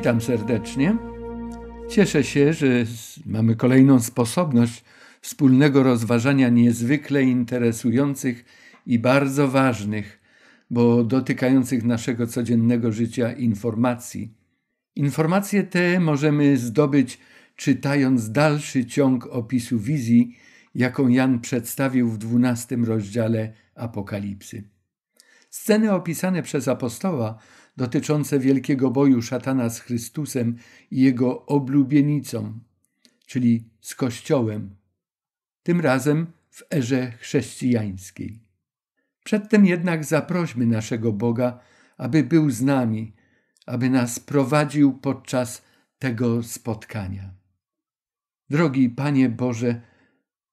Witam serdecznie. Cieszę się, że mamy kolejną sposobność wspólnego rozważania niezwykle interesujących i bardzo ważnych, bo dotykających naszego codziennego życia informacji. Informacje te możemy zdobyć czytając dalszy ciąg opisu wizji, jaką Jan przedstawił w XII rozdziale Apokalipsy. Sceny opisane przez apostoła dotyczące wielkiego boju szatana z Chrystusem i jego oblubienicą, czyli z Kościołem, tym razem w erze chrześcijańskiej. Przedtem jednak zaprośmy naszego Boga, aby był z nami, aby nas prowadził podczas tego spotkania. Drogi Panie Boże,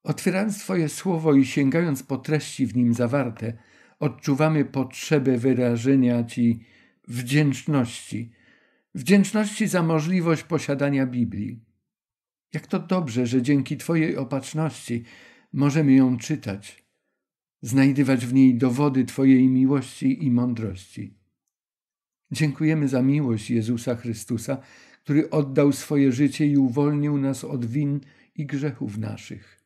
otwierając Twoje słowo i sięgając po treści w nim zawarte, odczuwamy potrzebę wyrażenia Ci wdzięczności, wdzięczności za możliwość posiadania Biblii. Jak to dobrze, że dzięki Twojej opatrzności możemy ją czytać, znajdywać w niej dowody Twojej miłości i mądrości. Dziękujemy za miłość Jezusa Chrystusa, który oddał swoje życie i uwolnił nas od win i grzechów naszych.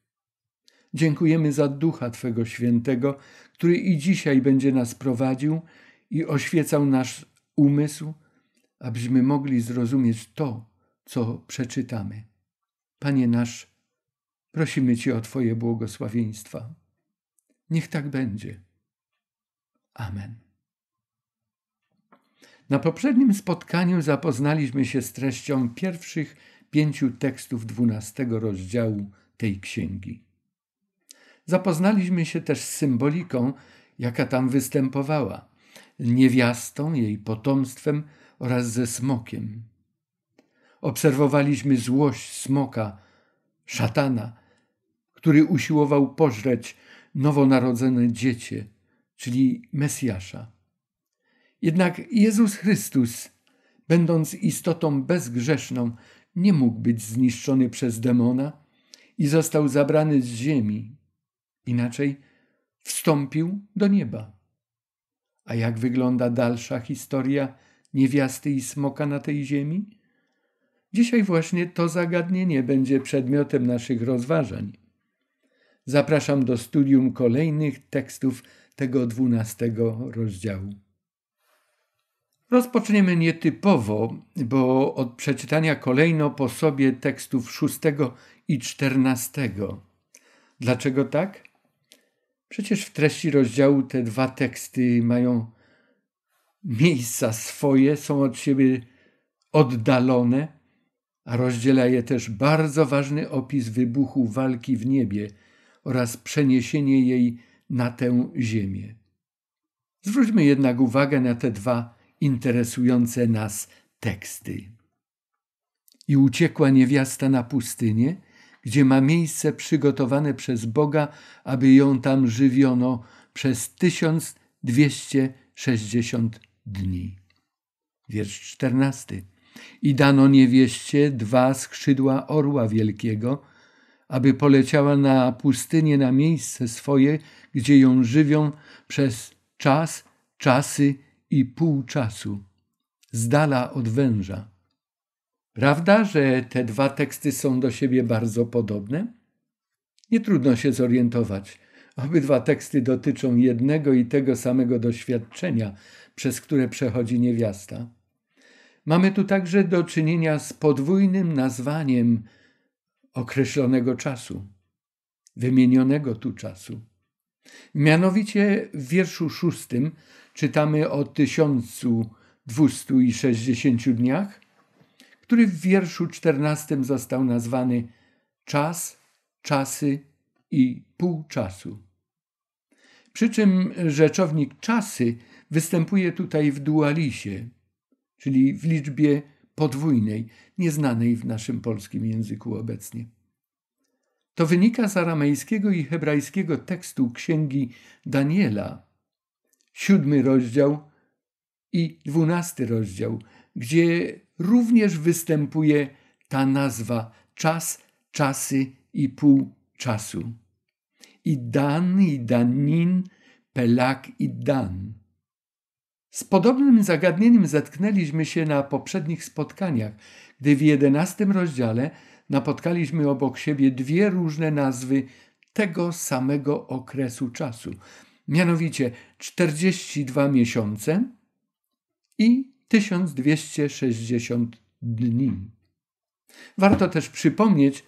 Dziękujemy za Ducha Twego Świętego, który i dzisiaj będzie nas prowadził i oświecał nasz umysł, abyśmy mogli zrozumieć to, co przeczytamy. Panie nasz, prosimy Cię o Twoje błogosławieństwa. Niech tak będzie. Amen. Na poprzednim spotkaniu zapoznaliśmy się z treścią pierwszych pięciu tekstów dwunastego rozdziału tej księgi. Zapoznaliśmy się też z symboliką, jaka tam występowała niewiastą, jej potomstwem oraz ze smokiem. Obserwowaliśmy złość smoka, szatana, który usiłował pożreć nowonarodzone dziecię, czyli Mesjasza. Jednak Jezus Chrystus, będąc istotą bezgrzeszną, nie mógł być zniszczony przez demona i został zabrany z ziemi. Inaczej wstąpił do nieba. A jak wygląda dalsza historia niewiasty i smoka na tej ziemi? Dzisiaj właśnie to zagadnienie będzie przedmiotem naszych rozważań. Zapraszam do studium kolejnych tekstów tego dwunastego rozdziału. Rozpoczniemy nietypowo, bo od przeczytania kolejno po sobie tekstów szóstego i czternastego. Dlaczego tak? Przecież w treści rozdziału te dwa teksty mają miejsca swoje, są od siebie oddalone, a rozdziela je też bardzo ważny opis wybuchu walki w niebie oraz przeniesienie jej na tę ziemię. Zwróćmy jednak uwagę na te dwa interesujące nas teksty. I uciekła niewiasta na pustynię, gdzie ma miejsce przygotowane przez Boga, aby ją tam żywiono przez 1260 dni. Wiersz 14. I dano niewieście dwa skrzydła orła wielkiego, aby poleciała na pustynię na miejsce swoje, gdzie ją żywią przez czas, czasy i pół czasu, z dala od węża Prawda, że te dwa teksty są do siebie bardzo podobne? Nie trudno się zorientować. Obydwa teksty dotyczą jednego i tego samego doświadczenia, przez które przechodzi niewiasta. Mamy tu także do czynienia z podwójnym nazwaniem określonego czasu, wymienionego tu czasu. Mianowicie w wierszu szóstym czytamy o tysiącu dwustu i sześćdziesięciu dniach, który w wierszu czternastym został nazwany czas, czasy i pół czasu. Przy czym rzeczownik czasy występuje tutaj w dualisie, czyli w liczbie podwójnej, nieznanej w naszym polskim języku obecnie. To wynika z aramejskiego i hebrajskiego tekstu księgi Daniela, siódmy rozdział i dwunasty rozdział, gdzie również występuje ta nazwa czas, czasy i pół czasu. I Dan, i Danin, Pelak i Dan. Z podobnym zagadnieniem zetknęliśmy się na poprzednich spotkaniach, gdy w jedenastym rozdziale napotkaliśmy obok siebie dwie różne nazwy tego samego okresu czasu, mianowicie 42 miesiące i 1260 dni. Warto też przypomnieć,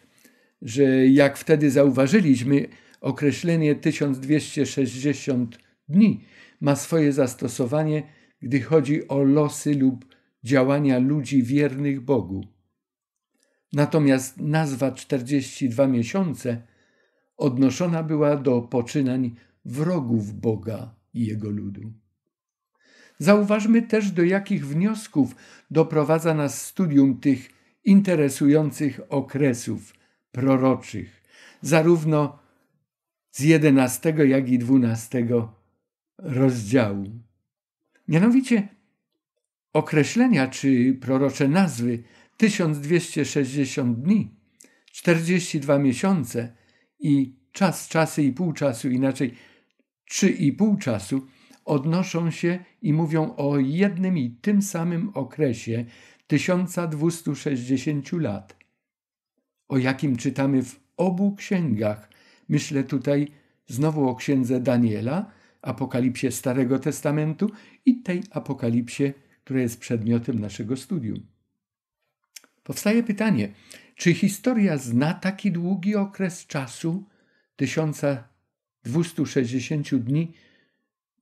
że jak wtedy zauważyliśmy, określenie 1260 dni ma swoje zastosowanie, gdy chodzi o losy lub działania ludzi wiernych Bogu. Natomiast nazwa 42 miesiące odnoszona była do poczynań wrogów Boga i jego ludu. Zauważmy też, do jakich wniosków doprowadza nas studium tych interesujących okresów proroczych, zarówno z 11, jak i 12 rozdziału. Mianowicie określenia czy prorocze nazwy 1260 dni, 42 miesiące i czas, czasy i pół czasu, inaczej trzy i pół czasu odnoszą się i mówią o jednym i tym samym okresie 1260 lat, o jakim czytamy w obu księgach. Myślę tutaj znowu o księdze Daniela, apokalipsie Starego Testamentu i tej apokalipsie, która jest przedmiotem naszego studium. Powstaje pytanie, czy historia zna taki długi okres czasu 1260 dni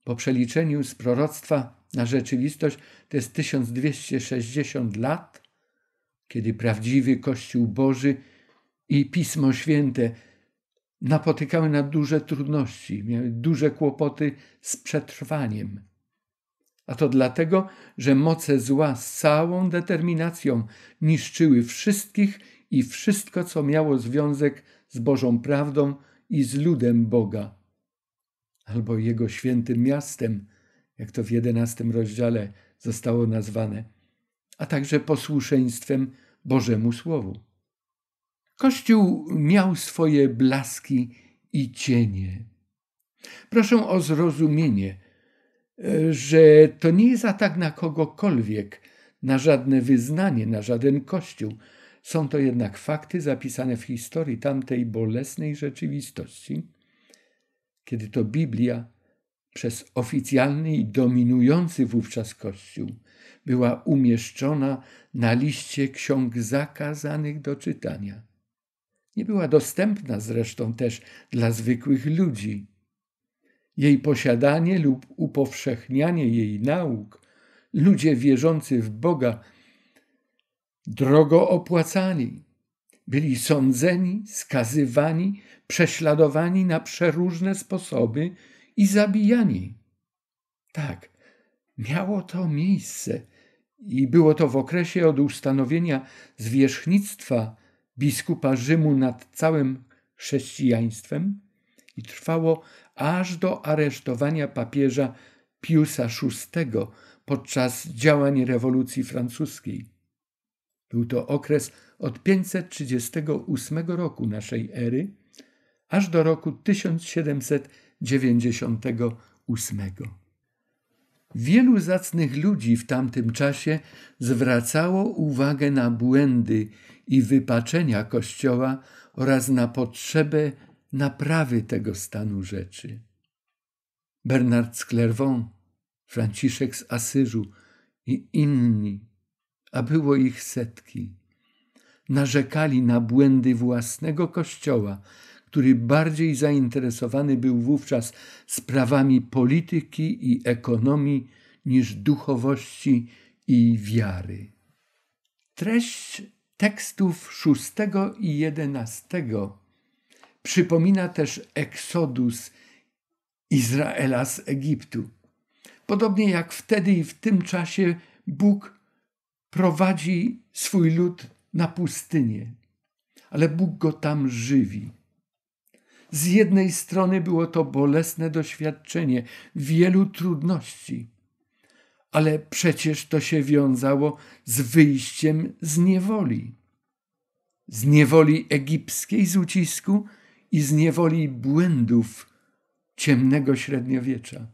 po przeliczeniu z proroctwa na rzeczywistość to jest 1260 lat, kiedy prawdziwy Kościół Boży i Pismo Święte napotykały na duże trudności, miały duże kłopoty z przetrwaniem. A to dlatego, że moce zła z całą determinacją niszczyły wszystkich i wszystko, co miało związek z Bożą prawdą i z ludem Boga albo jego świętym miastem, jak to w jedenastym rozdziale zostało nazwane, a także posłuszeństwem Bożemu Słowu. Kościół miał swoje blaski i cienie. Proszę o zrozumienie, e, że to nie jest atak na kogokolwiek, na żadne wyznanie, na żaden kościół. Są to jednak fakty zapisane w historii tamtej bolesnej rzeczywistości kiedy to Biblia przez oficjalny i dominujący wówczas Kościół była umieszczona na liście ksiąg zakazanych do czytania. Nie była dostępna zresztą też dla zwykłych ludzi. Jej posiadanie lub upowszechnianie jej nauk ludzie wierzący w Boga drogo opłacali byli sądzeni, skazywani, prześladowani na przeróżne sposoby i zabijani. Tak, miało to miejsce i było to w okresie od ustanowienia zwierzchnictwa biskupa Rzymu nad całym chrześcijaństwem i trwało aż do aresztowania papieża Piusa VI podczas działań rewolucji francuskiej. Był to okres od 538 roku naszej ery aż do roku 1798. Wielu zacnych ludzi w tamtym czasie zwracało uwagę na błędy i wypaczenia Kościoła oraz na potrzebę naprawy tego stanu rzeczy. Bernard z Clairvaux, Franciszek z Asyżu i inni, a było ich setki narzekali na błędy własnego kościoła, który bardziej zainteresowany był wówczas sprawami polityki i ekonomii niż duchowości i wiary. Treść tekstów szóstego i jedenastego przypomina też eksodus Izraela z Egiptu. Podobnie jak wtedy i w tym czasie Bóg prowadzi swój lud na pustynię, ale Bóg go tam żywi. Z jednej strony było to bolesne doświadczenie wielu trudności, ale przecież to się wiązało z wyjściem z niewoli. Z niewoli egipskiej z ucisku i z niewoli błędów ciemnego średniowiecza.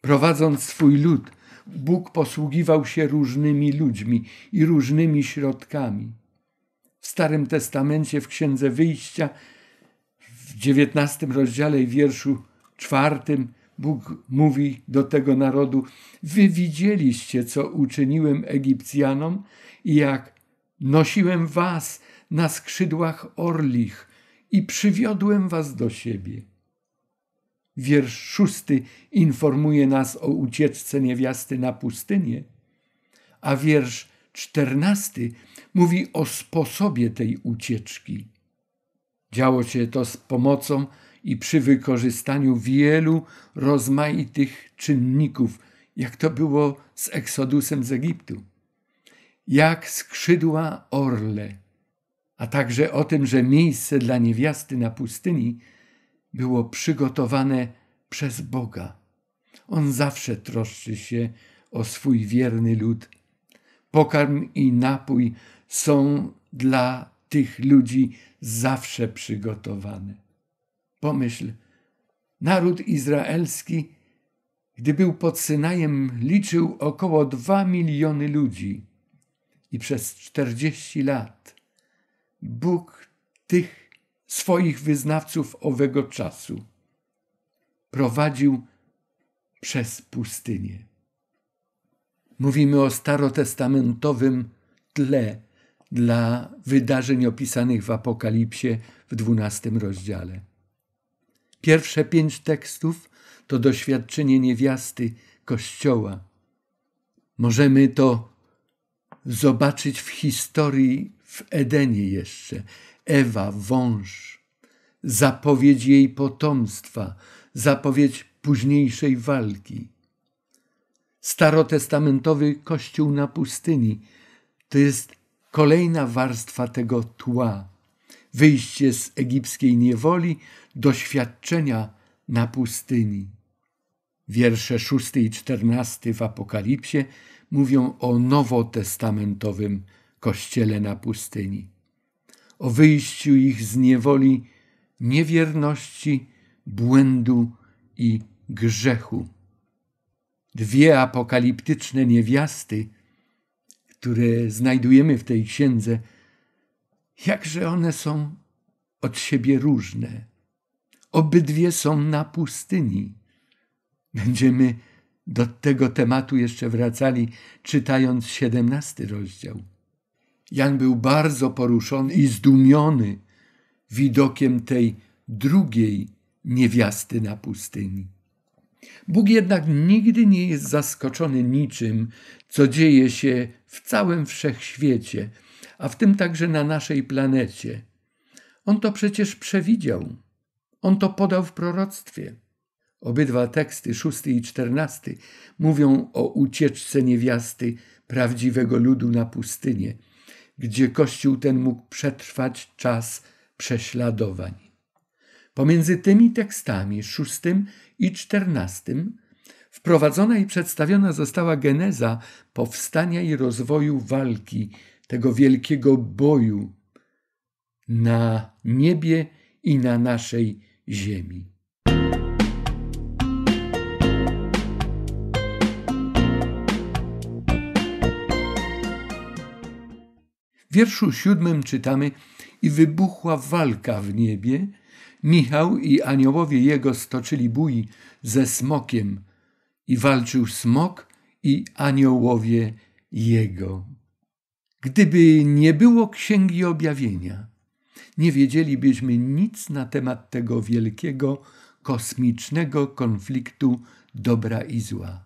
Prowadząc swój lud Bóg posługiwał się różnymi ludźmi i różnymi środkami. W Starym Testamencie, w Księdze Wyjścia, w dziewiętnastym rozdziale i wierszu czwartym, Bóg mówi do tego narodu: Wy widzieliście, co uczyniłem Egipcjanom i jak nosiłem was na skrzydłach orlich i przywiodłem was do siebie wiersz szósty informuje nas o ucieczce niewiasty na pustynię, a wiersz czternasty mówi o sposobie tej ucieczki. Działo się to z pomocą i przy wykorzystaniu wielu rozmaitych czynników, jak to było z eksodusem z Egiptu. Jak skrzydła orle, a także o tym, że miejsce dla niewiasty na pustyni było przygotowane przez Boga. On zawsze troszczy się o swój wierny lud. Pokarm i napój są dla tych ludzi zawsze przygotowane. Pomyśl, naród izraelski, gdy był pod Synajem, liczył około dwa miliony ludzi i przez czterdzieści lat Bóg tych swoich wyznawców owego czasu. Prowadził przez pustynię. Mówimy o starotestamentowym tle dla wydarzeń opisanych w Apokalipsie w XII rozdziale. Pierwsze pięć tekstów to doświadczenie niewiasty Kościoła. Możemy to zobaczyć w historii w Edenie jeszcze. Ewa, wąż, zapowiedź jej potomstwa, zapowiedź późniejszej walki. Starotestamentowy kościół na pustyni to jest kolejna warstwa tego tła. Wyjście z egipskiej niewoli, doświadczenia na pustyni. Wiersze 6 i 14 w Apokalipsie mówią o nowotestamentowym kościele na pustyni o wyjściu ich z niewoli niewierności, błędu i grzechu. Dwie apokaliptyczne niewiasty, które znajdujemy w tej księdze, jakże one są od siebie różne. Obydwie są na pustyni. Będziemy do tego tematu jeszcze wracali, czytając siedemnasty rozdział. Jan był bardzo poruszony i zdumiony widokiem tej drugiej niewiasty na pustyni. Bóg jednak nigdy nie jest zaskoczony niczym, co dzieje się w całym wszechświecie, a w tym także na naszej planecie. On to przecież przewidział. On to podał w proroctwie. Obydwa teksty, szósty i czternasty, mówią o ucieczce niewiasty prawdziwego ludu na pustynię – gdzie Kościół ten mógł przetrwać czas prześladowań. Pomiędzy tymi tekstami, szóstym i czternastym, wprowadzona i przedstawiona została geneza powstania i rozwoju walki, tego wielkiego boju na niebie i na naszej ziemi. W wierszu siódmym czytamy: I wybuchła walka w niebie. Michał i aniołowie jego stoczyli bój ze smokiem. I walczył smok i aniołowie jego. Gdyby nie było księgi objawienia, nie wiedzielibyśmy nic na temat tego wielkiego, kosmicznego konfliktu dobra i zła.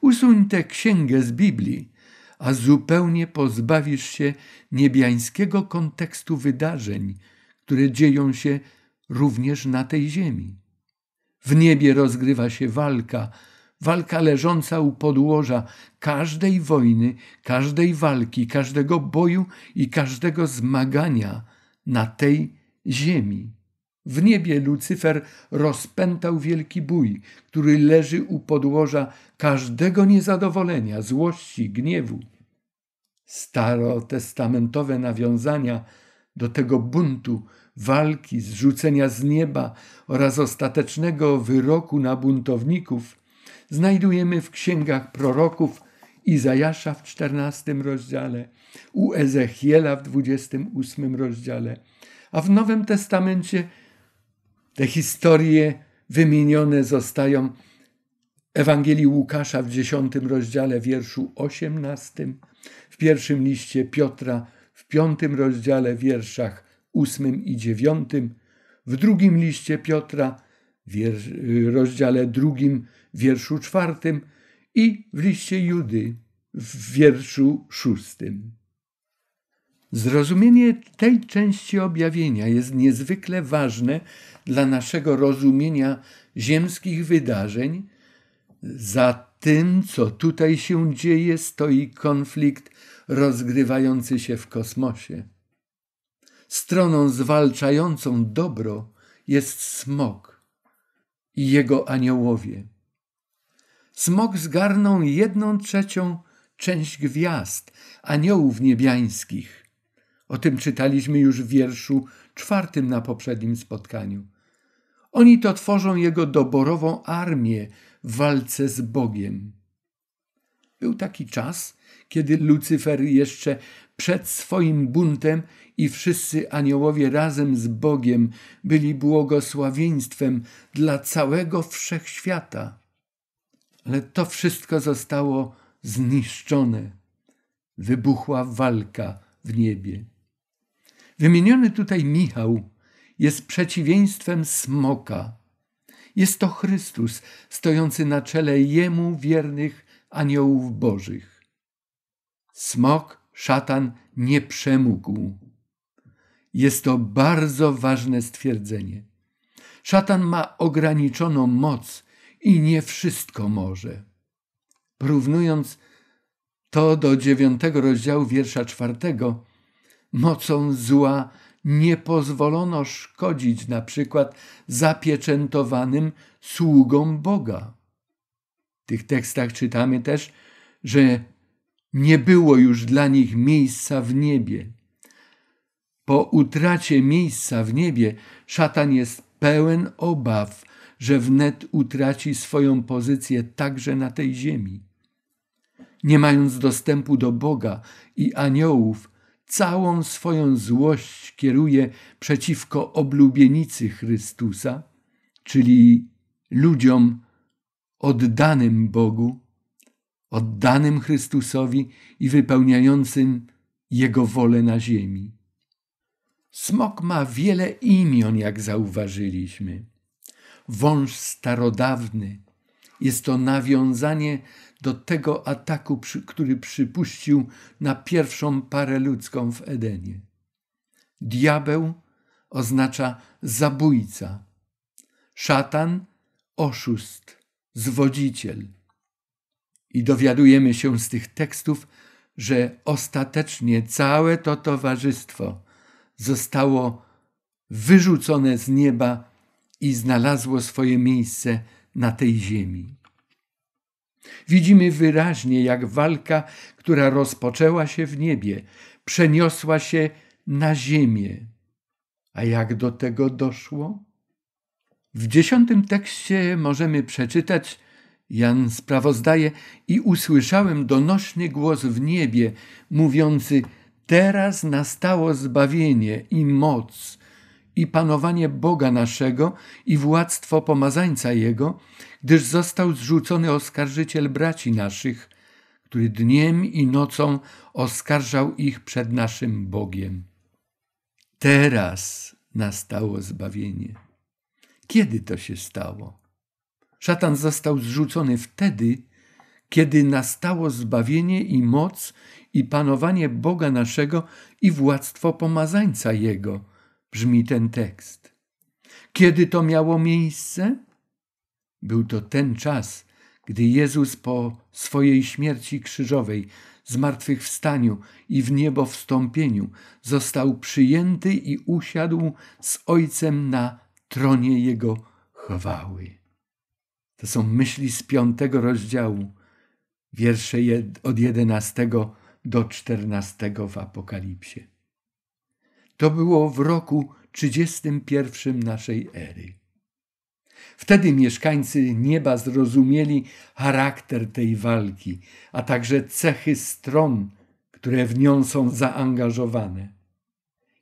Usuń tę księgę z Biblii, a zupełnie pozbawisz się niebiańskiego kontekstu wydarzeń, które dzieją się również na tej ziemi. W niebie rozgrywa się walka, walka leżąca u podłoża każdej wojny, każdej walki, każdego boju i każdego zmagania na tej ziemi. W niebie Lucyfer rozpętał wielki bój, który leży u podłoża każdego niezadowolenia, złości, gniewu. Starotestamentowe nawiązania do tego buntu, walki, zrzucenia z nieba oraz ostatecznego wyroku na buntowników znajdujemy w księgach proroków Izajasza w XIV rozdziale, u Ezechiela w XXVIII rozdziale, a w Nowym Testamencie – te historie wymienione zostają w Ewangelii Łukasza w 10 rozdziale, wierszu 18, w pierwszym liście Piotra w 5 rozdziale, wierszach 8 i 9, w drugim liście Piotra, w rozdziale 2, wierszu 4 i w liście Judy w wierszu 6. Zrozumienie tej części objawienia jest niezwykle ważne dla naszego rozumienia ziemskich wydarzeń. Za tym, co tutaj się dzieje, stoi konflikt rozgrywający się w kosmosie. Stroną zwalczającą dobro jest smok i jego aniołowie. Smok zgarnął jedną trzecią część gwiazd, aniołów niebiańskich. O tym czytaliśmy już w wierszu czwartym na poprzednim spotkaniu. Oni to tworzą jego doborową armię w walce z Bogiem. Był taki czas, kiedy Lucyfer jeszcze przed swoim buntem i wszyscy aniołowie razem z Bogiem byli błogosławieństwem dla całego wszechświata. Ale to wszystko zostało zniszczone. Wybuchła walka w niebie. Wymieniony tutaj Michał jest przeciwieństwem smoka. Jest to Chrystus stojący na czele Jemu wiernych aniołów Bożych. Smok, szatan nie przemógł. Jest to bardzo ważne stwierdzenie. Szatan ma ograniczoną moc i nie wszystko może. Porównując to do dziewiątego rozdziału wiersza czwartego, mocą zła nie pozwolono szkodzić na przykład zapieczętowanym sługom Boga. W tych tekstach czytamy też, że nie było już dla nich miejsca w niebie. Po utracie miejsca w niebie szatan jest pełen obaw, że wnet utraci swoją pozycję także na tej ziemi. Nie mając dostępu do Boga i aniołów, całą swoją złość kieruje przeciwko oblubienicy Chrystusa, czyli ludziom oddanym Bogu, oddanym Chrystusowi i wypełniającym Jego wolę na ziemi. Smok ma wiele imion, jak zauważyliśmy. Wąż starodawny, jest to nawiązanie do tego ataku, który przypuścił na pierwszą parę ludzką w Edenie. Diabeł oznacza zabójca, szatan oszust, zwodziciel. I dowiadujemy się z tych tekstów, że ostatecznie całe to towarzystwo zostało wyrzucone z nieba i znalazło swoje miejsce na tej ziemi. Widzimy wyraźnie, jak walka, która rozpoczęła się w niebie, przeniosła się na ziemię. A jak do tego doszło? W dziesiątym tekście możemy przeczytać, Jan sprawozdaje, i usłyszałem donośny głos w niebie, mówiący: Teraz nastało zbawienie i moc, i panowanie Boga naszego i władztwo pomazańca Jego, gdyż został zrzucony oskarżyciel braci naszych, który dniem i nocą oskarżał ich przed naszym Bogiem. Teraz nastało zbawienie. Kiedy to się stało? Szatan został zrzucony wtedy, kiedy nastało zbawienie i moc i panowanie Boga naszego i władztwo pomazańca Jego – brzmi ten tekst. Kiedy to miało miejsce? Był to ten czas, gdy Jezus po swojej śmierci krzyżowej, zmartwychwstaniu i w niebo wstąpieniu został przyjęty i usiadł z Ojcem na tronie Jego chwały. To są myśli z piątego rozdziału, wiersze od jedenastego do czternastego w Apokalipsie. To było w roku 31 naszej ery. Wtedy mieszkańcy nieba zrozumieli charakter tej walki, a także cechy stron, które w nią są zaangażowane.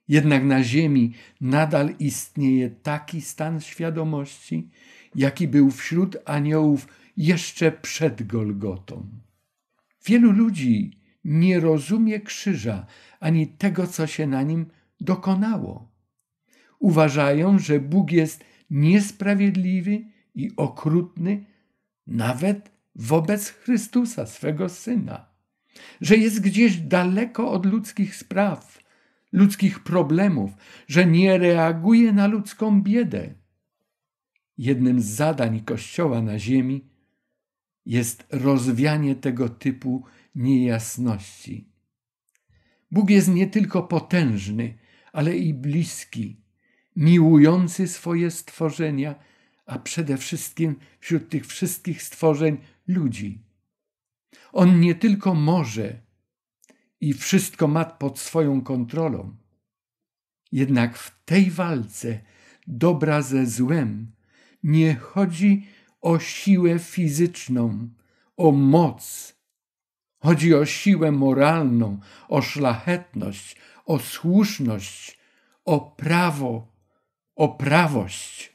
Jednak na Ziemi nadal istnieje taki stan świadomości, jaki był wśród aniołów jeszcze przed Golgotą. Wielu ludzi nie rozumie krzyża ani tego, co się na nim dokonało. Uważają, że Bóg jest niesprawiedliwy i okrutny nawet wobec Chrystusa, swego syna, że jest gdzieś daleko od ludzkich spraw, ludzkich problemów, że nie reaguje na ludzką biedę. Jednym z zadań Kościoła na Ziemi jest rozwianie tego typu niejasności. Bóg jest nie tylko potężny, ale i bliski, miłujący swoje stworzenia, a przede wszystkim wśród tych wszystkich stworzeń ludzi. On nie tylko może i wszystko ma pod swoją kontrolą, jednak w tej walce dobra ze złem nie chodzi o siłę fizyczną, o moc, Chodzi o siłę moralną, o szlachetność, o słuszność, o prawo, o prawość.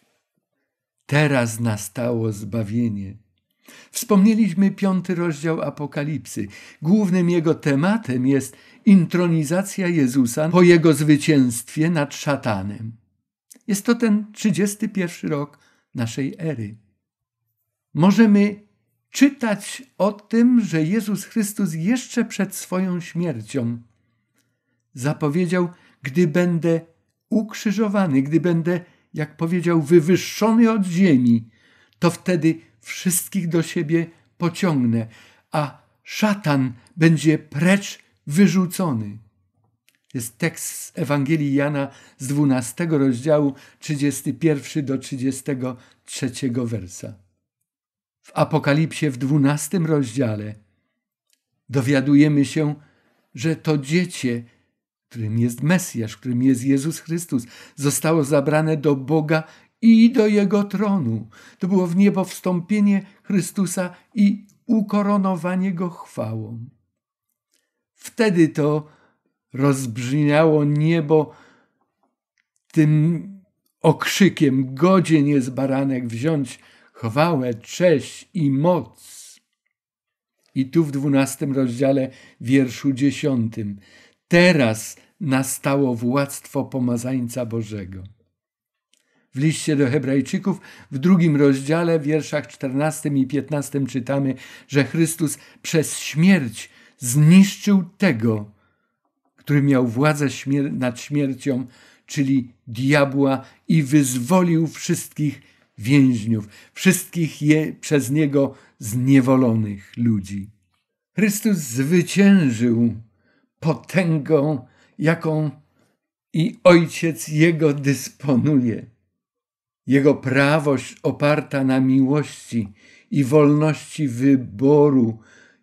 Teraz nastało zbawienie. Wspomnieliśmy piąty rozdział Apokalipsy. Głównym jego tematem jest intronizacja Jezusa po jego zwycięstwie nad szatanem. Jest to ten 31 rok naszej ery. Możemy czytać o tym, że Jezus Chrystus jeszcze przed swoją śmiercią zapowiedział, gdy będę ukrzyżowany, gdy będę, jak powiedział, wywyższony od ziemi, to wtedy wszystkich do siebie pociągnę, a szatan będzie precz wyrzucony. Jest tekst z Ewangelii Jana z 12 rozdziału 31 do 33 wersa. W Apokalipsie w dwunastym rozdziale dowiadujemy się, że to dziecię, którym jest Mesjasz, którym jest Jezus Chrystus, zostało zabrane do Boga i do Jego tronu. To było w niebo wstąpienie Chrystusa i ukoronowanie Go chwałą. Wtedy to rozbrzmiało niebo tym okrzykiem: Godzien jest baranek wziąć chwałę, cześć i moc. I tu w dwunastym rozdziale, wierszu dziesiątym. Teraz nastało władztwo pomazańca Bożego. W liście do Hebrajczyków w drugim rozdziale, w wierszach czternastym i piętnastym czytamy, że Chrystus przez śmierć zniszczył tego, który miał władzę śmier nad śmiercią, czyli diabła, i wyzwolił wszystkich więźniów, wszystkich je, przez niego zniewolonych ludzi. Chrystus zwyciężył potęgą, jaką i Ojciec Jego dysponuje. Jego prawość oparta na miłości i wolności wyboru,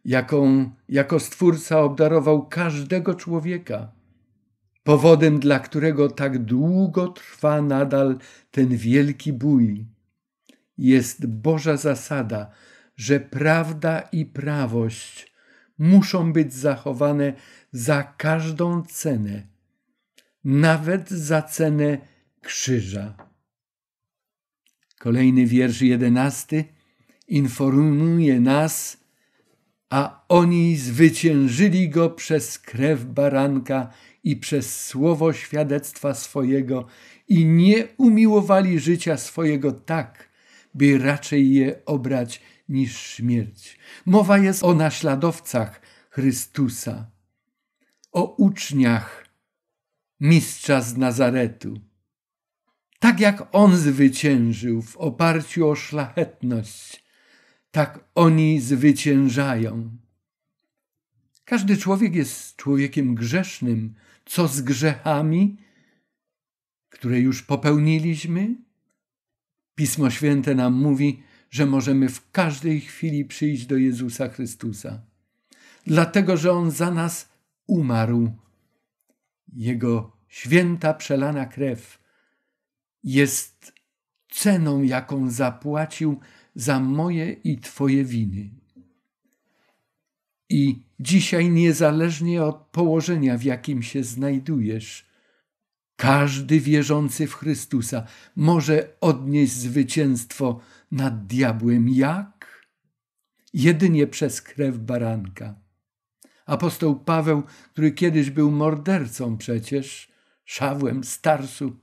jaką jako Stwórca obdarował każdego człowieka. Powodem, dla którego tak długo trwa nadal ten wielki bój, jest Boża zasada, że prawda i prawość muszą być zachowane za każdą cenę, nawet za cenę krzyża. Kolejny wiersz jedenasty informuje nas, a oni zwyciężyli go przez krew baranka i przez słowo świadectwa swojego i nie umiłowali życia swojego tak, by raczej je obrać niż śmierć. Mowa jest o naśladowcach Chrystusa, o uczniach mistrza z Nazaretu. Tak jak on zwyciężył w oparciu o szlachetność, tak oni zwyciężają. Każdy człowiek jest człowiekiem grzesznym. Co z grzechami, które już popełniliśmy? Pismo Święte nam mówi, że możemy w każdej chwili przyjść do Jezusa Chrystusa, dlatego że On za nas umarł. Jego święta przelana krew jest ceną, jaką zapłacił za moje i Twoje winy. I dzisiaj, niezależnie od położenia, w jakim się znajdujesz, każdy wierzący w Chrystusa może odnieść zwycięstwo nad diabłem. Jak? Jedynie przez krew baranka. Apostoł Paweł, który kiedyś był mordercą przecież, szawłem starsu,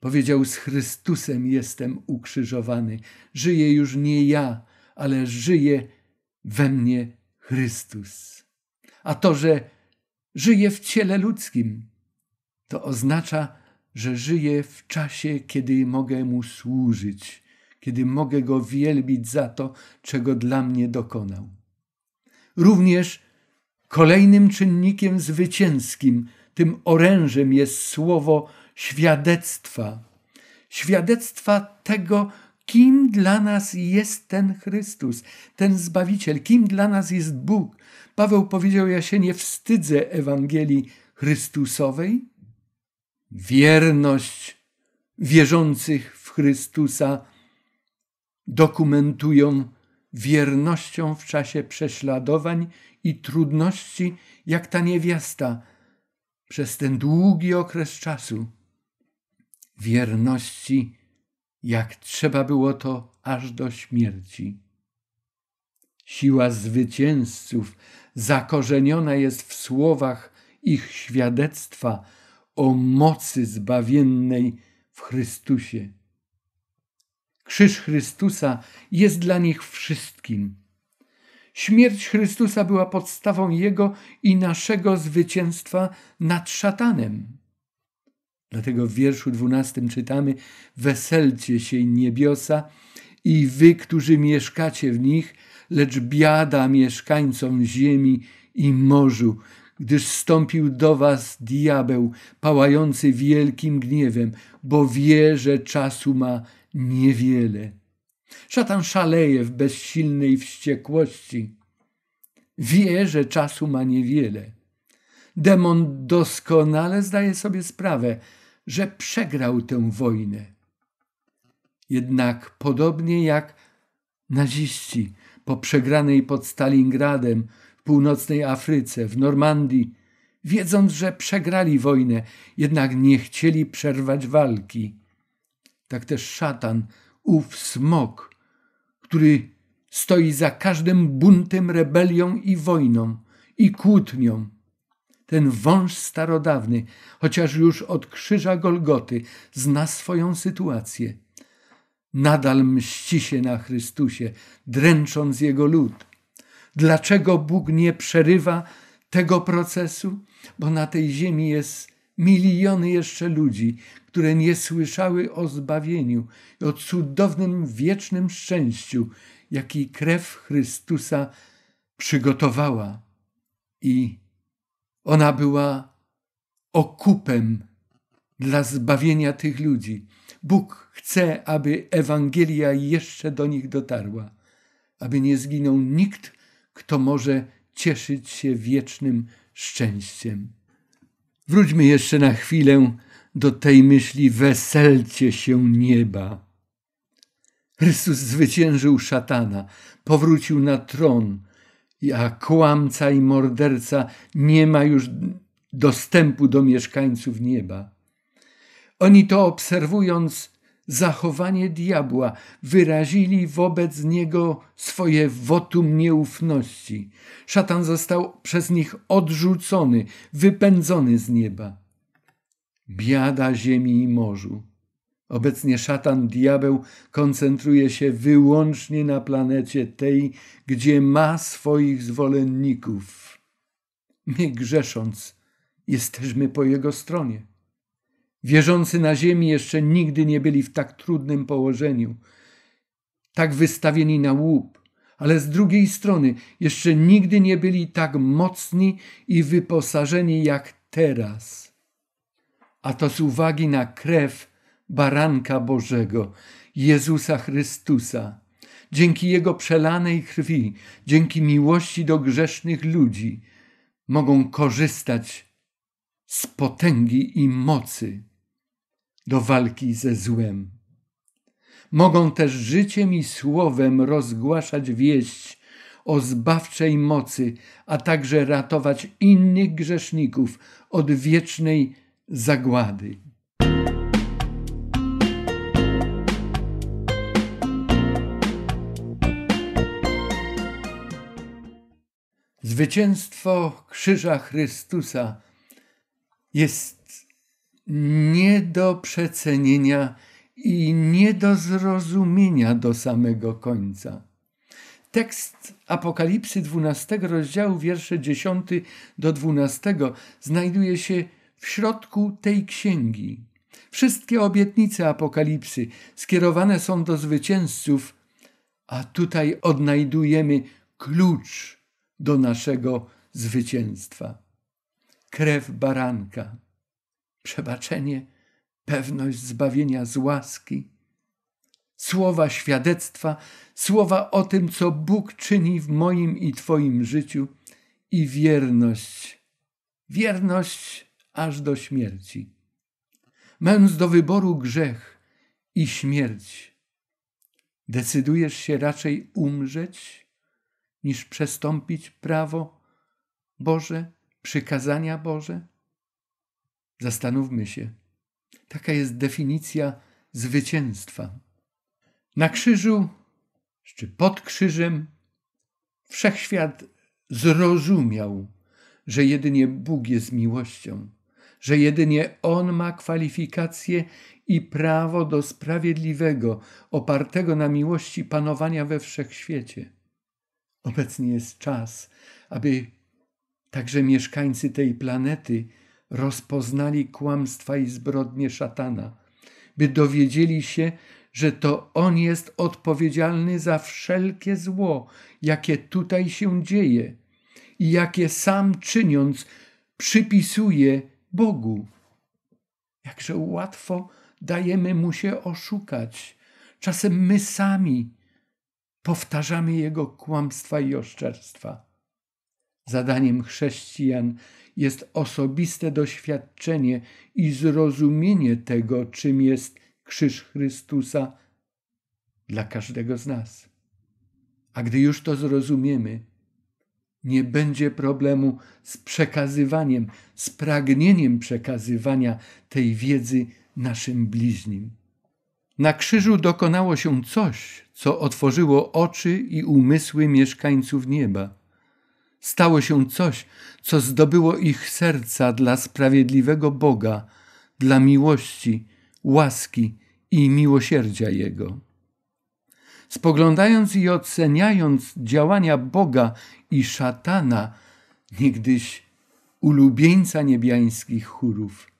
powiedział: Z Chrystusem jestem ukrzyżowany. Żyje już nie ja, ale żyje we mnie Chrystus. A to, że żyje w ciele ludzkim, to oznacza, że żyję w czasie, kiedy mogę mu służyć, kiedy mogę go wielbić za to, czego dla mnie dokonał. Również kolejnym czynnikiem zwycięskim, tym orężem jest słowo świadectwa. Świadectwa tego, kim dla nas jest ten Chrystus, ten Zbawiciel, kim dla nas jest Bóg. Paweł powiedział: Ja się nie wstydzę Ewangelii Chrystusowej, Wierność wierzących w Chrystusa dokumentują wiernością w czasie prześladowań i trudności, jak ta niewiasta przez ten długi okres czasu. Wierności, jak trzeba było to aż do śmierci. Siła zwycięzców zakorzeniona jest w słowach ich świadectwa, o mocy zbawiennej w Chrystusie. Krzyż Chrystusa jest dla nich wszystkim. Śmierć Chrystusa była podstawą Jego i naszego zwycięstwa nad szatanem. Dlatego w wierszu dwunastym czytamy: Weselcie się niebiosa i wy, którzy mieszkacie w nich, lecz biada mieszkańcom ziemi i morzu, gdyż stąpił do was diabeł, pałający wielkim gniewem, bo wie, że czasu ma niewiele. Szatan szaleje w bezsilnej wściekłości. Wie, że czasu ma niewiele. Demon doskonale zdaje sobie sprawę, że przegrał tę wojnę. Jednak podobnie jak naziści po przegranej pod Stalingradem północnej Afryce, w Normandii, wiedząc, że przegrali wojnę, jednak nie chcieli przerwać walki. Tak też szatan, ów smok, który stoi za każdym buntem, rebelią i wojną i kłótnią. Ten wąż starodawny, chociaż już od krzyża Golgoty, zna swoją sytuację. Nadal mści się na Chrystusie, dręcząc jego lud. Dlaczego Bóg nie przerywa tego procesu? Bo na tej ziemi jest miliony jeszcze ludzi, które nie słyszały o zbawieniu i o cudownym wiecznym szczęściu, jaki krew Chrystusa przygotowała. I ona była okupem dla zbawienia tych ludzi. Bóg chce, aby Ewangelia jeszcze do nich dotarła, aby nie zginął nikt kto może cieszyć się wiecznym szczęściem. Wróćmy jeszcze na chwilę do tej myśli: weselcie się nieba. Chrystus zwyciężył szatana, powrócił na tron, a kłamca i morderca nie ma już dostępu do mieszkańców nieba. Oni to obserwując, zachowanie diabła, wyrazili wobec niego swoje wotum nieufności. Szatan został przez nich odrzucony, wypędzony z nieba. Biada ziemi i morzu. Obecnie szatan, diabeł koncentruje się wyłącznie na planecie tej, gdzie ma swoich zwolenników. My grzesząc, jesteśmy po jego stronie. Wierzący na ziemi jeszcze nigdy nie byli w tak trudnym położeniu, tak wystawieni na łup, ale z drugiej strony jeszcze nigdy nie byli tak mocni i wyposażeni jak teraz. A to z uwagi na krew baranka Bożego, Jezusa Chrystusa. Dzięki Jego przelanej krwi, dzięki miłości do grzesznych ludzi, mogą korzystać z potęgi i mocy do walki ze złem. Mogą też życiem i słowem rozgłaszać wieść o zbawczej mocy, a także ratować innych grzeszników od wiecznej zagłady. Zwycięstwo Krzyża Chrystusa jest nie do przecenienia i nie do zrozumienia do samego końca. Tekst Apokalipsy 12 rozdziału, wiersze 10 do 12 znajduje się w środku tej księgi. Wszystkie obietnice Apokalipsy skierowane są do zwycięzców, a tutaj odnajdujemy klucz do naszego zwycięstwa. Krew baranka przebaczenie, pewność zbawienia z łaski, słowa świadectwa, słowa o tym, co Bóg czyni w moim i Twoim życiu i wierność, wierność aż do śmierci, mając do wyboru grzech i śmierć. Decydujesz się raczej umrzeć, niż przestąpić prawo Boże, przykazania Boże? Zastanówmy się. Taka jest definicja zwycięstwa. Na krzyżu, czy pod krzyżem, wszechświat zrozumiał, że jedynie Bóg jest miłością, że jedynie On ma kwalifikacje i prawo do sprawiedliwego, opartego na miłości panowania we wszechświecie. Obecnie jest czas, aby także mieszkańcy tej planety, rozpoznali kłamstwa i zbrodnie szatana, by dowiedzieli się, że to on jest odpowiedzialny za wszelkie zło, jakie tutaj się dzieje i jakie sam czyniąc przypisuje Bogu. Jakże łatwo dajemy mu się oszukać. Czasem my sami powtarzamy jego kłamstwa i oszczerstwa. Zadaniem chrześcijan jest osobiste doświadczenie i zrozumienie tego, czym jest Krzyż Chrystusa dla każdego z nas. A gdy już to zrozumiemy, nie będzie problemu z przekazywaniem, z pragnieniem przekazywania tej wiedzy naszym bliźnim. Na krzyżu dokonało się coś, co otworzyło oczy i umysły mieszkańców nieba. Stało się coś, co zdobyło ich serca dla sprawiedliwego Boga, dla miłości, łaski i miłosierdzia Jego. Spoglądając i oceniając działania Boga i szatana, niegdyś ulubieńca niebiańskich chórów,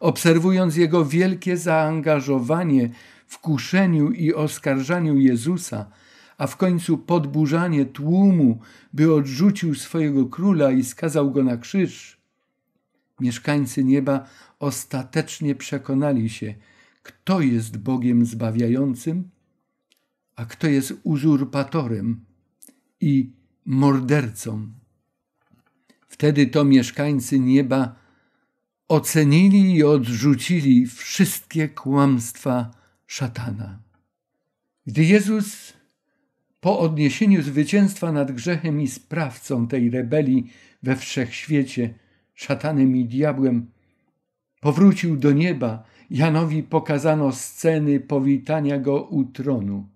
obserwując jego wielkie zaangażowanie w kuszeniu i oskarżaniu Jezusa, a w końcu podburzanie tłumu, by odrzucił swojego króla i skazał go na krzyż. Mieszkańcy nieba ostatecznie przekonali się, kto jest Bogiem zbawiającym, a kto jest uzurpatorem i mordercą. Wtedy to mieszkańcy nieba ocenili i odrzucili wszystkie kłamstwa szatana. Gdy Jezus po odniesieniu zwycięstwa nad grzechem i sprawcą tej rebelii we wszechświecie, szatanem i diabłem, powrócił do nieba, Janowi pokazano sceny powitania go u tronu.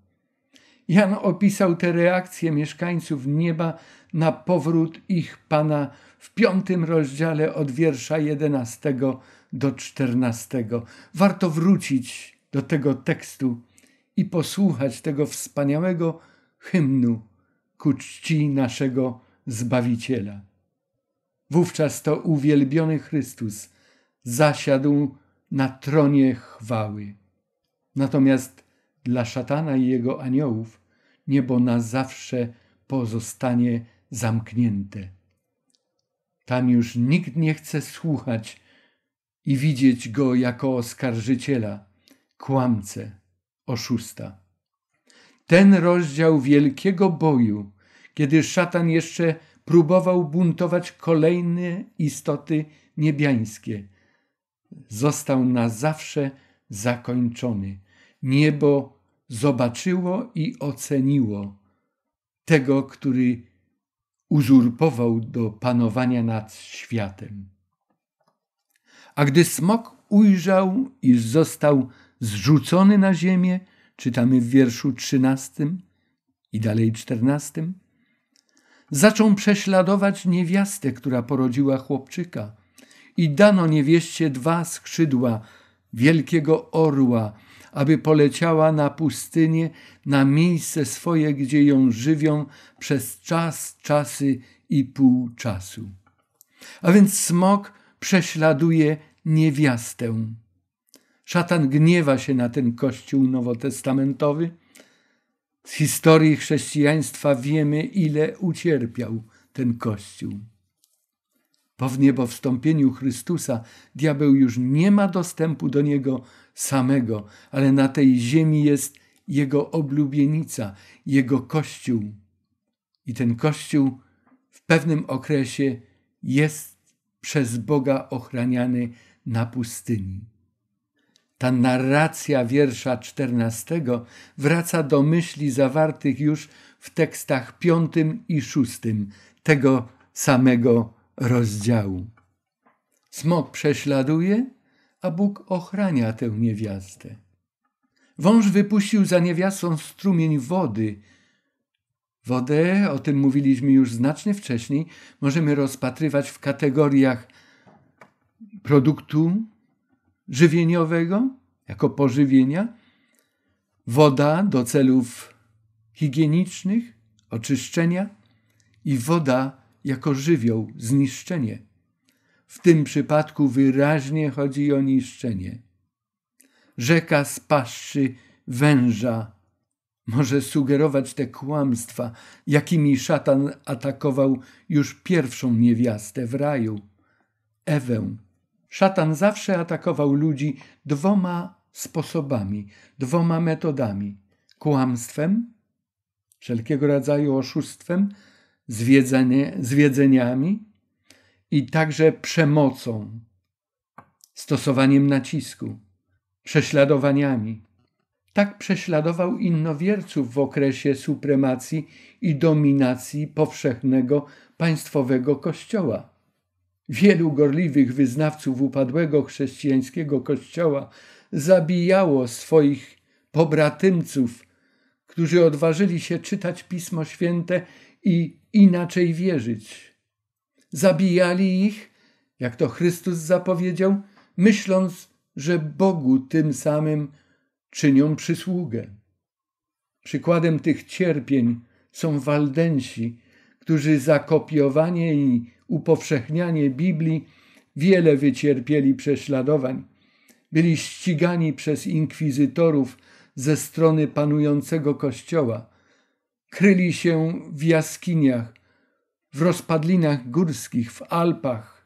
Jan opisał te reakcje mieszkańców nieba na powrót ich Pana w piątym rozdziale od wiersza 11 do 14. Warto wrócić do tego tekstu i posłuchać tego wspaniałego hymnu ku czci naszego Zbawiciela. Wówczas to uwielbiony Chrystus zasiadł na tronie chwały. Natomiast dla szatana i jego aniołów niebo na zawsze pozostanie zamknięte. Tam już nikt nie chce słuchać i widzieć go jako oskarżyciela, kłamcę, oszusta. Ten rozdział wielkiego boju, kiedy szatan jeszcze próbował buntować kolejne istoty niebiańskie, został na zawsze zakończony. Niebo zobaczyło i oceniło tego, który uzurpował do panowania nad światem. A gdy smok ujrzał, iż został zrzucony na ziemię, czytamy w wierszu trzynastym i dalej czternastym Zaczął prześladować niewiastę, która porodziła chłopczyka, i dano niewieście dwa skrzydła wielkiego orła, aby poleciała na pustynię, na miejsce swoje, gdzie ją żywią przez czas, czasy i pół czasu. A więc smok prześladuje niewiastę. Szatan gniewa się na ten kościół nowotestamentowy. Z historii chrześcijaństwa wiemy, ile ucierpiał ten kościół. Po wniebowstąpieniu Chrystusa diabeł już nie ma dostępu do niego samego, ale na tej ziemi jest jego oblubienica, jego kościół. I ten kościół w pewnym okresie jest przez Boga ochraniany na pustyni. Ta narracja wiersza czternastego wraca do myśli zawartych już w tekstach piątym i szóstym tego samego rozdziału. Smok prześladuje, a Bóg ochrania tę niewiastę. Wąż wypuścił za niewiastą strumień wody. Wodę, o tym mówiliśmy już znacznie wcześniej, możemy rozpatrywać w kategoriach produktu żywieniowego, jako pożywienia, woda do celów higienicznych, oczyszczenia i woda jako żywioł, zniszczenie. W tym przypadku wyraźnie chodzi o niszczenie. Rzeka spaszy węża może sugerować te kłamstwa, jakimi szatan atakował już pierwszą niewiastę w raju, Ewę. Szatan zawsze atakował ludzi dwoma sposobami, dwoma metodami: kłamstwem, wszelkiego rodzaju oszustwem, zwiedzenie, zwiedzeniami i także przemocą, stosowaniem nacisku, prześladowaniami. Tak prześladował innowierców w okresie supremacji i dominacji powszechnego państwowego kościoła. Wielu gorliwych wyznawców upadłego chrześcijańskiego kościoła zabijało swoich pobratymców, którzy odważyli się czytać Pismo Święte i inaczej wierzyć. Zabijali ich, jak to Chrystus zapowiedział, myśląc, że Bogu tym samym czynią przysługę. Przykładem tych cierpień są Waldensi, którzy kopiowanie i upowszechnianie Biblii, wiele wycierpieli prześladowań. Byli ścigani przez inkwizytorów ze strony panującego kościoła. Kryli się w jaskiniach, w rozpadlinach górskich, w Alpach.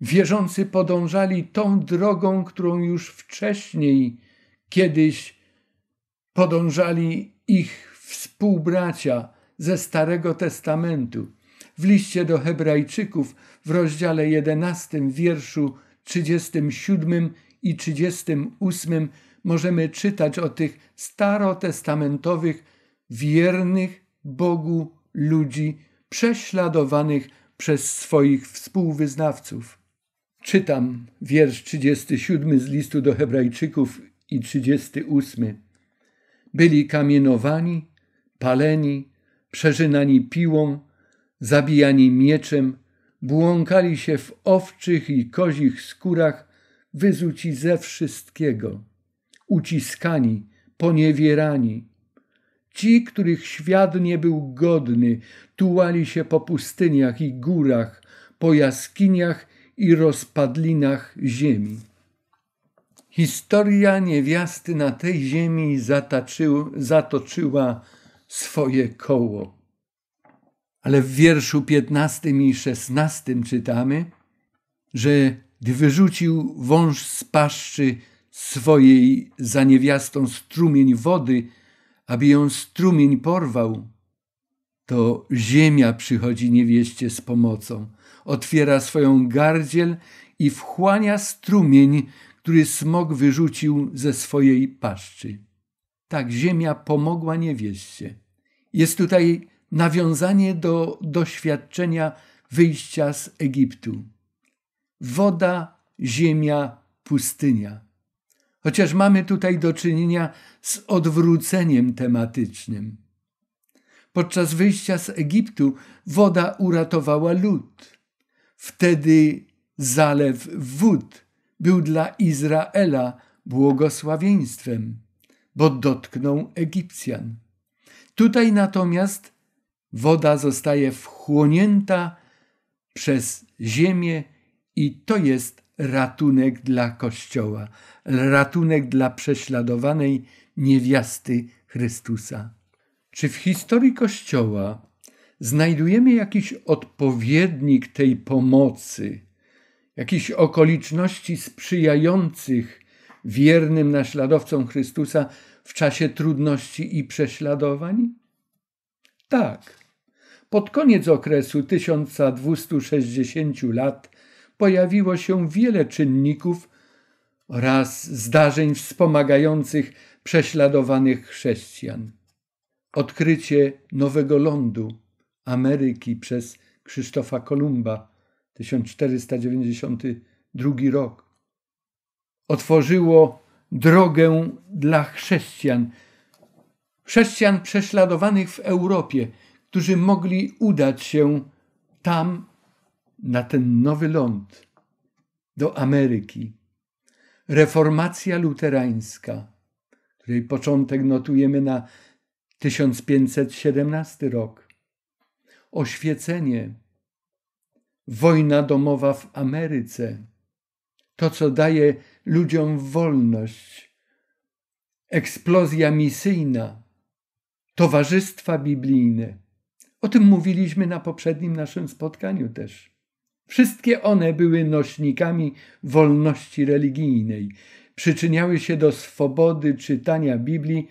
Wierzący podążali tą drogą, którą już wcześniej kiedyś podążali ich współbracia ze Starego Testamentu w liście do Hebrajczyków w rozdziale 11, wierszu 37 i 38 możemy czytać o tych starotestamentowych, wiernych Bogu ludzi prześladowanych przez swoich współwyznawców. Czytam wiersz 37 z listu do Hebrajczyków i 38. Byli kamienowani, paleni, przeżynani piłą, zabijani mieczem, błąkali się w owczych i kozich skórach, wyzuci ze wszystkiego, uciskani, poniewierani. Ci, których świat nie był godny, tułali się po pustyniach i górach, po jaskiniach i rozpadlinach ziemi. Historia niewiasty na tej ziemi zatoczyła swoje koło ale w wierszu 15 i 16 czytamy, że gdy wyrzucił wąż z paszczy swojej za niewiastą strumień wody, aby ją strumień porwał, to ziemia przychodzi niewieście z pomocą, otwiera swoją gardziel i wchłania strumień, który smog wyrzucił ze swojej paszczy. Tak ziemia pomogła niewieście. Jest tutaj nawiązanie do doświadczenia wyjścia z Egiptu. Woda, ziemia, pustynia. Chociaż mamy tutaj do czynienia z odwróceniem tematycznym. Podczas wyjścia z Egiptu woda uratowała lud. Wtedy zalew wód był dla Izraela błogosławieństwem, bo dotknął Egipcjan. Tutaj natomiast woda zostaje wchłonięta przez ziemię i to jest ratunek dla Kościoła, ratunek dla prześladowanej niewiasty Chrystusa. Czy w historii Kościoła znajdujemy jakiś odpowiednik tej pomocy, jakichś okoliczności sprzyjających wiernym naśladowcom Chrystusa w czasie trudności i prześladowań? Tak. Pod koniec okresu 1260 lat pojawiło się wiele czynników oraz zdarzeń wspomagających prześladowanych chrześcijan. Odkrycie nowego lądu Ameryki przez Krzysztofa Kolumba 1492 rok otworzyło drogę dla chrześcijan, chrześcijan prześladowanych w Europie, którzy mogli udać się tam na ten nowy ląd, do Ameryki. Reformacja luterańska, której początek notujemy na 1517 rok. Oświecenie, wojna domowa w Ameryce, to co daje ludziom wolność, eksplozja misyjna, towarzystwa biblijne o tym mówiliśmy na poprzednim naszym spotkaniu też. Wszystkie one były nośnikami wolności religijnej, przyczyniały się do swobody czytania Biblii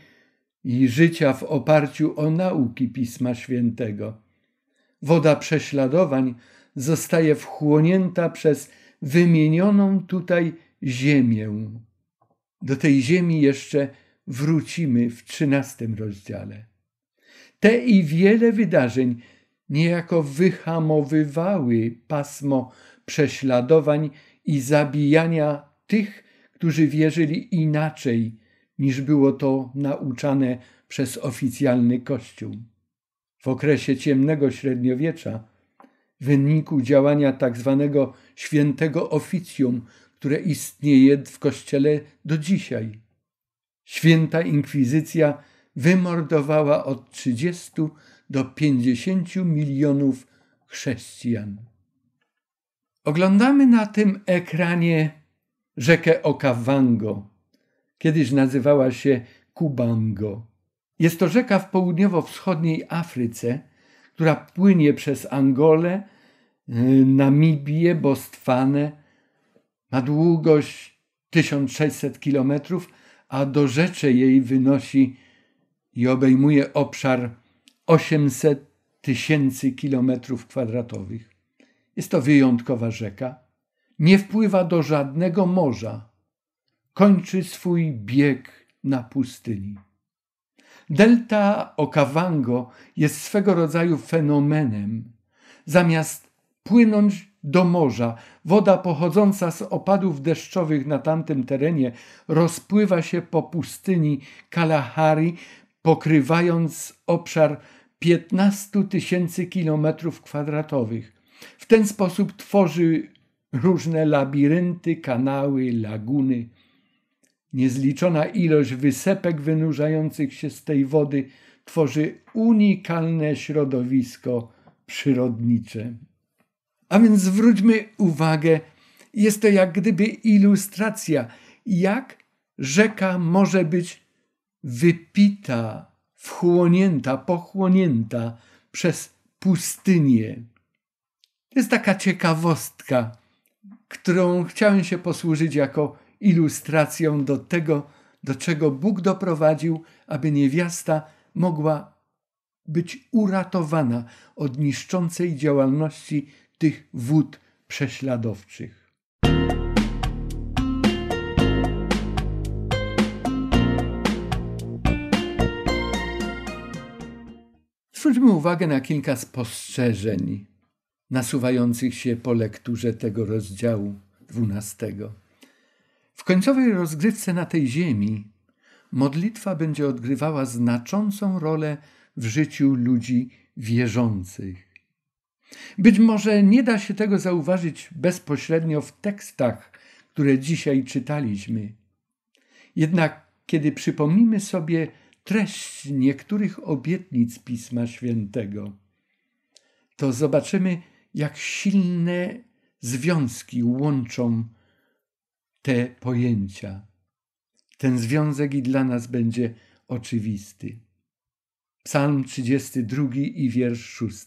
i życia w oparciu o nauki Pisma Świętego. Woda prześladowań zostaje wchłonięta przez wymienioną tutaj ziemię. Do tej ziemi jeszcze wrócimy w trzynastym rozdziale. Te i wiele wydarzeń niejako wyhamowywały pasmo prześladowań i zabijania tych, którzy wierzyli inaczej niż było to nauczane przez oficjalny Kościół. W okresie ciemnego średniowiecza, w wyniku działania tzw. Tak świętego oficjum, które istnieje w Kościele do dzisiaj, święta inkwizycja wymordowała od 30 do 50 milionów chrześcijan. Oglądamy na tym ekranie rzekę Okavango. Kiedyś nazywała się Kubango. Jest to rzeka w południowo-wschodniej Afryce, która płynie przez Angolę, y, Namibię, Bostwanę. Ma długość 1600 kilometrów, a do rzeczy jej wynosi i obejmuje obszar 800 tysięcy kilometrów kwadratowych. Jest to wyjątkowa rzeka. Nie wpływa do żadnego morza. Kończy swój bieg na pustyni. Delta Okavango jest swego rodzaju fenomenem. Zamiast płynąć do morza, woda pochodząca z opadów deszczowych na tamtym terenie rozpływa się po pustyni Kalahari pokrywając obszar 15 tysięcy kilometrów kwadratowych. W ten sposób tworzy różne labirynty, kanały, laguny. Niezliczona ilość wysepek wynurzających się z tej wody tworzy unikalne środowisko przyrodnicze. A więc zwróćmy uwagę, jest to jak gdyby ilustracja, jak rzeka może być wypita, wchłonięta, pochłonięta przez pustynię. To jest taka ciekawostka, którą chciałem się posłużyć jako ilustracją do tego, do czego Bóg doprowadził, aby niewiasta mogła być uratowana od niszczącej działalności tych wód prześladowczych. Zwróćmy uwagę na kilka spostrzeżeń nasuwających się po lekturze tego rozdziału dwunastego. W końcowej rozgrywce na tej ziemi modlitwa będzie odgrywała znaczącą rolę w życiu ludzi wierzących. Być może nie da się tego zauważyć bezpośrednio w tekstach, które dzisiaj czytaliśmy. Jednak kiedy przypomnimy sobie treść niektórych obietnic Pisma Świętego, to zobaczymy, jak silne związki łączą te pojęcia. Ten związek i dla nas będzie oczywisty. Psalm 32 i wiersz 6.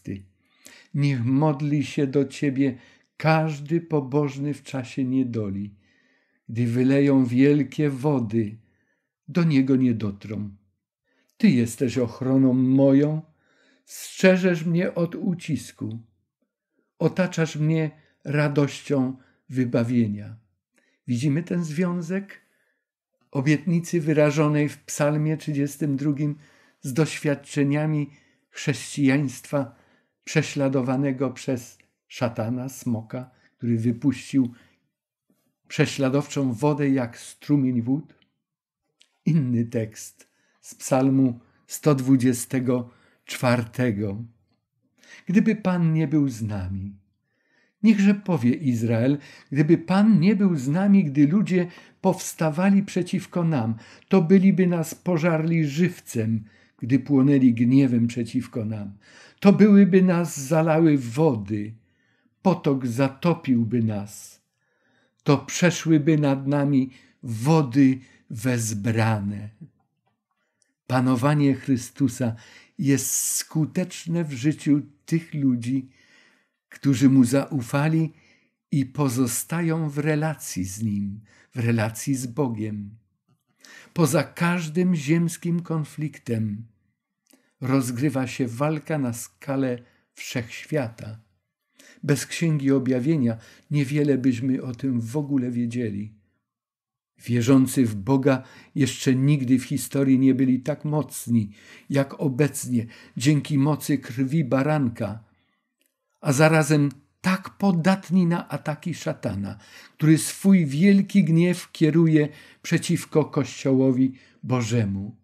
Niech modli się do Ciebie każdy pobożny w czasie niedoli. Gdy wyleją wielkie wody, do Niego nie dotrą. Ty jesteś ochroną moją, strzeżesz mnie od ucisku, otaczasz mnie radością wybawienia. Widzimy ten związek obietnicy wyrażonej w Psalmie 32 z doświadczeniami chrześcijaństwa prześladowanego przez szatana, smoka, który wypuścił prześladowczą wodę jak strumień wód? Inny tekst z Psalmu 124. Gdyby Pan nie był z nami. Niechże powie Izrael, gdyby Pan nie był z nami, gdy ludzie powstawali przeciwko nam, to byliby nas pożarli żywcem, gdy płonęli gniewem przeciwko nam, to byłyby nas zalały wody, potok zatopiłby nas, to przeszłyby nad nami wody wezbrane. Panowanie Chrystusa jest skuteczne w życiu tych ludzi, którzy mu zaufali i pozostają w relacji z nim, w relacji z Bogiem. Poza każdym ziemskim konfliktem rozgrywa się walka na skalę wszechświata. Bez Księgi Objawienia niewiele byśmy o tym w ogóle wiedzieli. Wierzący w Boga jeszcze nigdy w historii nie byli tak mocni, jak obecnie, dzięki mocy krwi baranka, a zarazem tak podatni na ataki szatana, który swój wielki gniew kieruje przeciwko Kościołowi Bożemu.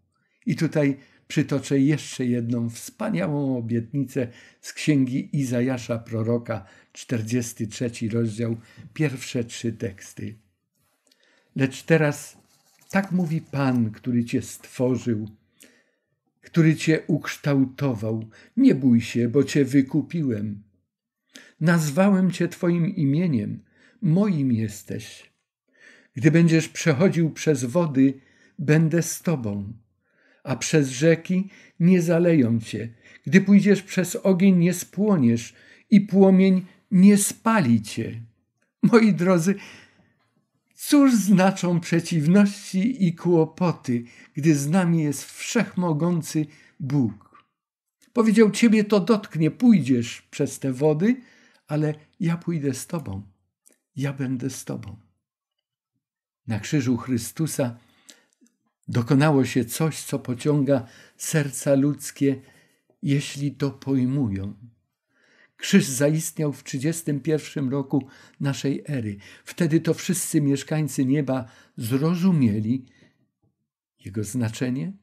I tutaj przytoczę jeszcze jedną wspaniałą obietnicę z księgi Izajasza proroka, 43 rozdział, pierwsze trzy teksty. Lecz teraz tak mówi Pan, który Cię stworzył, który Cię ukształtował. Nie bój się, bo Cię wykupiłem. Nazwałem Cię Twoim imieniem, moim jesteś. Gdy będziesz przechodził przez wody, będę z Tobą, a przez rzeki nie zaleją Cię. Gdy pójdziesz przez ogień, nie spłoniesz i płomień nie spali Cię. Moi drodzy, Cóż znaczą przeciwności i kłopoty, gdy z nami jest wszechmogący Bóg? Powiedział: Ciebie to dotknie, pójdziesz przez te wody, ale ja pójdę z Tobą. Ja będę z Tobą. Na krzyżu Chrystusa dokonało się coś, co pociąga serca ludzkie, jeśli to pojmują. Krzyż zaistniał w 31 roku naszej ery. Wtedy to wszyscy mieszkańcy nieba zrozumieli jego znaczenie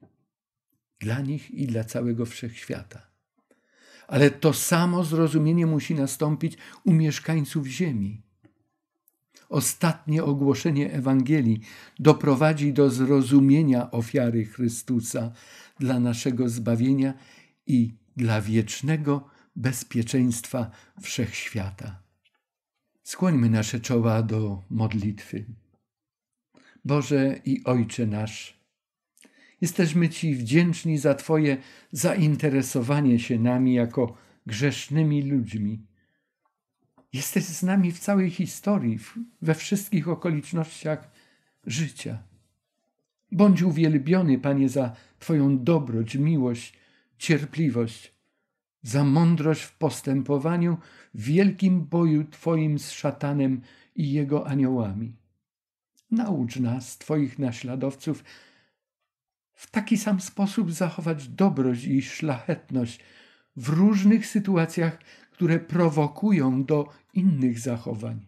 dla nich i dla całego wszechświata. Ale to samo zrozumienie musi nastąpić u mieszkańców Ziemi. Ostatnie ogłoszenie Ewangelii doprowadzi do zrozumienia ofiary Chrystusa dla naszego zbawienia i dla wiecznego bezpieczeństwa wszechświata. Skłońmy nasze czoła do modlitwy. Boże i Ojcze nasz, jesteśmy Ci wdzięczni za Twoje zainteresowanie się nami jako grzesznymi ludźmi. Jesteś z nami w całej historii, we wszystkich okolicznościach życia. Bądź uwielbiony, Panie, za Twoją dobroć, miłość, cierpliwość za mądrość w postępowaniu, w wielkim boju Twoim z szatanem i jego aniołami. Naucz nas, Twoich naśladowców, w taki sam sposób zachować dobroć i szlachetność w różnych sytuacjach, które prowokują do innych zachowań.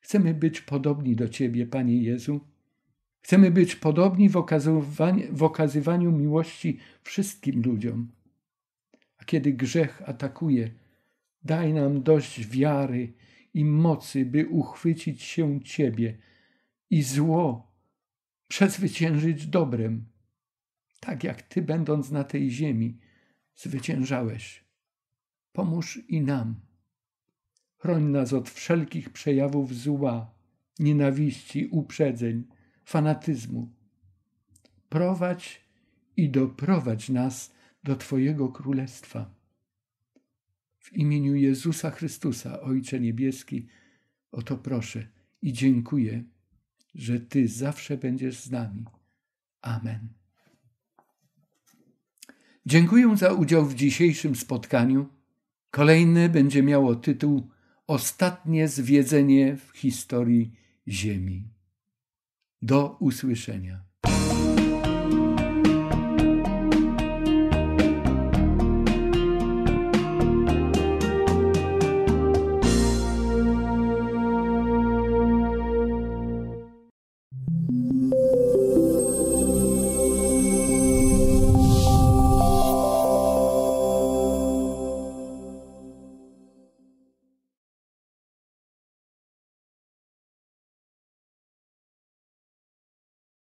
Chcemy być podobni do Ciebie, Panie Jezu. Chcemy być podobni w, okazywaniu miłości wszystkim ludziom kiedy grzech atakuje. Daj nam dość wiary i mocy, by uchwycić się Ciebie i zło przezwyciężyć dobrem, tak jak Ty, będąc na tej ziemi, zwyciężałeś. Pomóż i nam. Chroń nas od wszelkich przejawów zła, nienawiści, uprzedzeń, fanatyzmu. Prowadź i doprowadź nas do Twojego królestwa. W imieniu Jezusa Chrystusa, Ojcze Niebieski, o to proszę i dziękuję, że Ty zawsze będziesz z nami. Amen. Dziękuję za udział w dzisiejszym spotkaniu. Kolejny będzie miało tytuł Ostatnie zwiedzenie w historii Ziemi. Do usłyszenia.